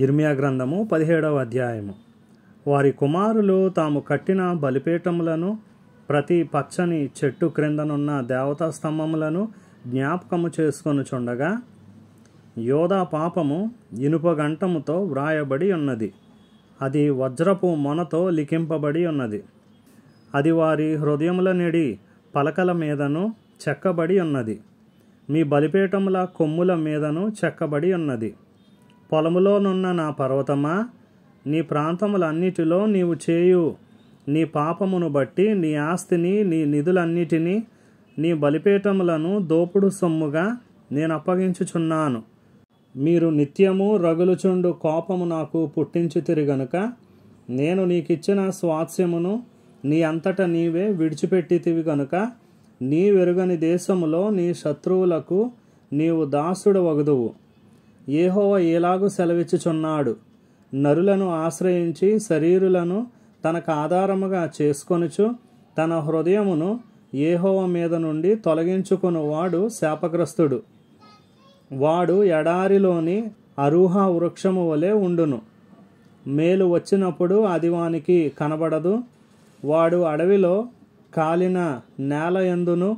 ఇర్మియా గ్రంథము పదిహేడవ అధ్యాయము వారి కుమారులు తాము కట్టిన బలిపీఠములను ప్రతి పచ్చని చెట్టు క్రిందనున్న దేవతా స్తంభములను జ్ఞాపకము చేసుకొని చుండగా యోధా పాపము ఇనుప గంటముతో వ్రాయబడి ఉన్నది అది వజ్రపు మొనతో లిఖింపబడి ఉన్నది అది వారి హృదయముల నిడి పలకల మీదను చెక్కబడి ఉన్నది మీ బలిపీఠముల కొమ్ముల మీదను చెక్కబడి ఉన్నది పొలములోనున్న నా పర్వతమా నీ ప్రాంతములన్నిటిలో నీవు చేయు నీ పాపమును బట్టి నీ ఆస్తిని నీ నిధులన్నిటినీ నీ బలిపీఠములను దోపుడు సొమ్ముగా నేను అప్పగించుచున్నాను మీరు నిత్యము రగులుచుండు కోపము నాకు పుట్టించి గనుక నేను నీకిచ్చిన స్వాస్యమును నీ అంతట నీవే విడిచిపెట్టితివి గనుక నీ వెరుగని దేశములో నీ శత్రువులకు నీవు దాసుడు వగదువు ఏహోవ ఎలాగూ సెలవిచ్చుచున్నాడు నరులను ఆశ్రయించి శరీరులను తనకు ఆధారముగా చేసుకొనుచు తన హృదయమును ఏహోవ మీద నుండి వాడు శాపగ్రస్తుడు వాడు ఎడారిలోని అరూహ వృక్షము వలె ఉండును మేలు వచ్చినప్పుడు అది వానికి కనబడదు వాడు అడవిలో కాలిన నేల ఎందును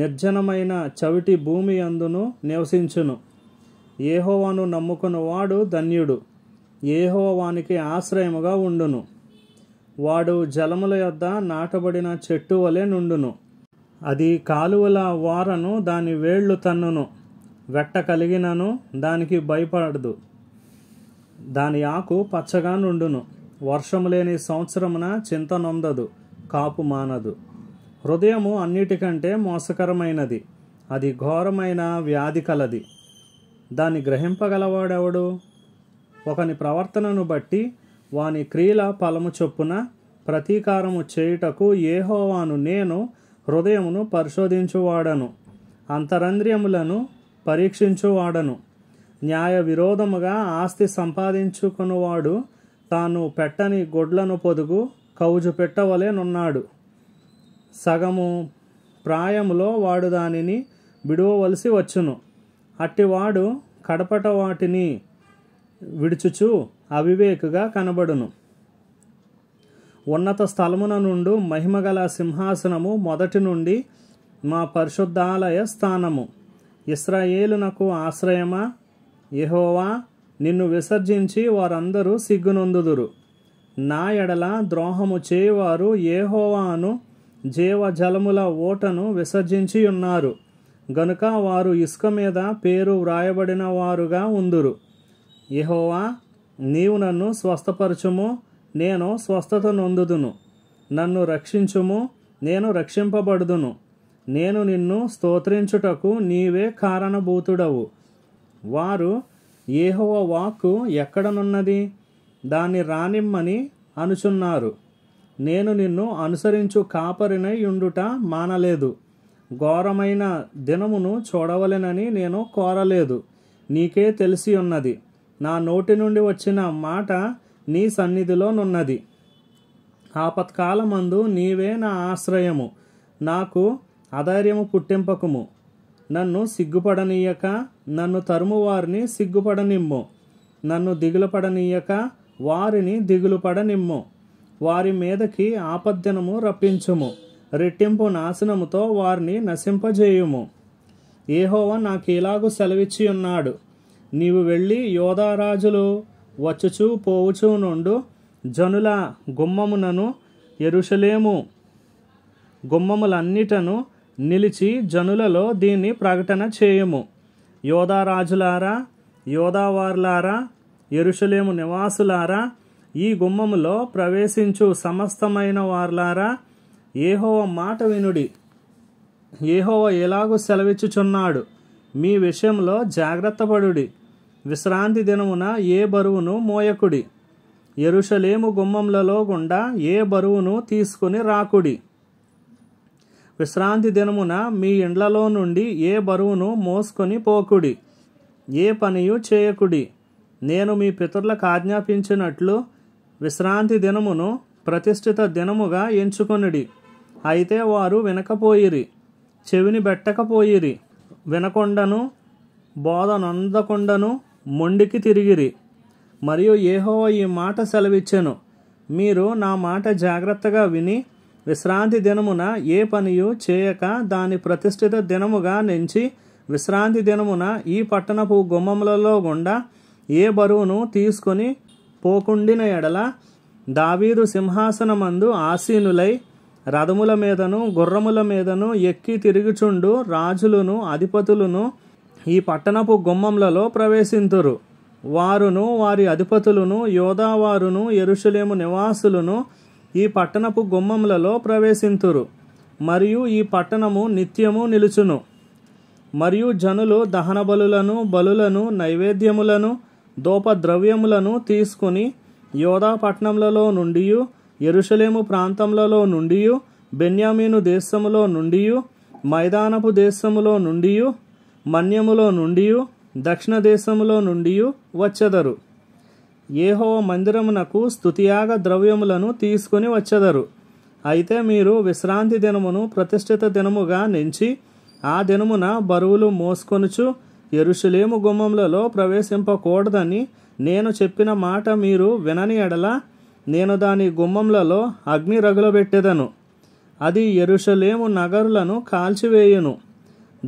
నిర్జనమైన చవిటి భూమి ఎందును నివసించును ఏహోవాను వాడు ధన్యుడు ఏహోవానికి ఆశ్రయముగా ఉండును వాడు జలముల యొద్ద నాటబడిన చెట్టు వలె నుండును అది కాలువల వారను దాని వేళ్లు తన్నును వెట్ట కలిగినను దానికి భయపడదు దాని ఆకు పచ్చగా నుండును వర్షము లేని సంవత్సరమున చింత నొందదు కాపు మానదు హృదయము అన్నిటికంటే మోసకరమైనది అది ఘోరమైన వ్యాధి కలది దాన్ని గ్రహింపగలవాడెవడు ఒకని ప్రవర్తనను బట్టి వాని క్రియల ఫలము చొప్పున ప్రతీకారము చేయుటకు ఏహోవాను నేను హృదయమును పరిశోధించువాడను అంతరంద్రియములను పరీక్షించువాడను న్యాయ విరోధముగా ఆస్తి సంపాదించుకునివాడు తాను పెట్టని గొడ్లను పొదుగు కౌజు పెట్టవలేనున్నాడు సగము ప్రాయములో వాడు దానిని విడువవలసి వచ్చును అట్టివాడు కడపట వాటిని విడుచుచు అవివేకుగా కనబడును ఉన్నత స్థలమున నుండు మహిమగల సింహాసనము మొదటి నుండి మా పరిశుద్ధాలయ స్థానము ఇస్రాయేలునకు ఆశ్రయమా ఎహోవా నిన్ను విసర్జించి వారందరూ సిగ్గునొందుదురు నా ఎడల ద్రోహము చేయువారు ఏహోవాను జీవజలముల ఓటను విసర్జించి ఉన్నారు గనుక వారు ఇసుక మీద పేరు వ్రాయబడిన వారుగా ఉందురు యహోవా నీవు నన్ను స్వస్థపరచుము నేను స్వస్థత నొందుదును నన్ను రక్షించుము నేను రక్షింపబడుదును నేను నిన్ను స్తోత్రించుటకు నీవే కారణభూతుడవు వారు ఏహోవ వాక్కు ఎక్కడనున్నది దాన్ని రానిమ్మని అనుచున్నారు నేను నిన్ను అనుసరించు కాపరినై ఉండుట మానలేదు ఘోరమైన దినమును చూడవలెనని నేను కోరలేదు నీకే తెలిసి ఉన్నది నా నోటి నుండి వచ్చిన మాట నీ సన్నిధిలోనున్నది ఆపత్కాలమందు నీవే నా ఆశ్రయము నాకు అధైర్యము పుట్టింపకము నన్ను సిగ్గుపడనీయక నన్ను తరుము వారిని సిగ్గుపడనిమ్ము నన్ను దిగులుపడనీయక వారిని దిగులుపడనిమ్ము వారి మీదకి ఆపద్దనము రప్పించుము రెట్టింపు నాశనముతో వారిని నశింపజేయుము ఏహోవ నాకేలాగు సెలవిచ్చి ఉన్నాడు నీవు వెళ్ళి యోధారాజులు వచ్చుచూ పోవుచూ నుండు జనుల గుమ్మమునను ఎరుషలేము గుమ్మములన్నిటను నిలిచి జనులలో దీన్ని ప్రకటన చేయము యోధారాజులారా యోధావారులారా ఎరుషలేము నివాసులారా ఈ గుమ్మములో ప్రవేశించు సమస్తమైన వార్లారా ఏహోవ మాట వినుడి ఏహోవ ఎలాగూ సెలవిచ్చుచున్నాడు మీ విషయంలో జాగ్రత్తపడుడి విశ్రాంతి దినమున ఏ బరువును మోయకుడి ఎరుషలేము గుమ్మంలలో గుండా ఏ బరువును తీసుకుని రాకుడి విశ్రాంతి దినమున మీ ఇండ్లలో నుండి ఏ బరువును మోసుకొని పోకుడి ఏ పనియు చేయకుడి నేను మీ పితరులకు ఆజ్ఞాపించినట్లు విశ్రాంతి దినమును ప్రతిష్ఠిత దినముగా ఎంచుకొనుడి అయితే వారు వినకపోయిరి చెవిని పెట్టకపోయిరి వినకొండను బోధనందకొండను మొండికి తిరిగిరి మరియు ఏహో ఈ మాట సెలవిచ్చెను మీరు నా మాట జాగ్రత్తగా విని విశ్రాంతి దినమున ఏ పనియు చేయక దాని ప్రతిష్ఠిత దినముగా నెంచి విశ్రాంతి దినమున ఈ పట్టణపు గుమ్మములలో గుండా ఏ బరువును తీసుకొని పోకుండిన ఎడల దావీరు సింహాసనమందు ఆసీనులై రథముల మీదను గుర్రముల మీదను ఎక్కి తిరుగుచుండు రాజులను అధిపతులను ఈ పట్టణపు గుమ్మములలో ప్రవేశింతురు వారును వారి అధిపతులను యోధావారును ఎరుషులేము నివాసులను ఈ పట్టణపు గుమ్మములలో ప్రవేశింతురు మరియు ఈ పట్టణము నిత్యము నిలుచును మరియు జనులు దహన బలులను బలులను నైవేద్యములను దోపద్రవ్యములను తీసుకుని యోధా పట్టణములలో నుండియు ఎరుషలేము ప్రాంతములలో నుండి బెన్యామీను దేశములో నుండి మైదానపు దేశములో నుండి మన్యములో నుండి దక్షిణ దేశములో నుండి వచ్చెదరు ఏహో మందిరమునకు స్థుతియాగ ద్రవ్యములను తీసుకుని వచ్చెదరు అయితే మీరు విశ్రాంతి దినమును ప్రతిష్ఠిత దినముగా నించి ఆ దినమున బరువులు మోసుకొనుచు ఎరుషులేము గుమ్మములలో ప్రవేశింపకూడదని నేను చెప్పిన మాట మీరు వినని ఎడల నేను దాని గుమ్మంలలో అగ్ని రగులబెట్టెదను అది ఎరుషలేము నగరులను కాల్చివేయును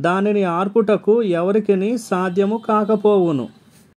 దానిని ఆర్పుటకు ఎవరికి సాధ్యము కాకపోవును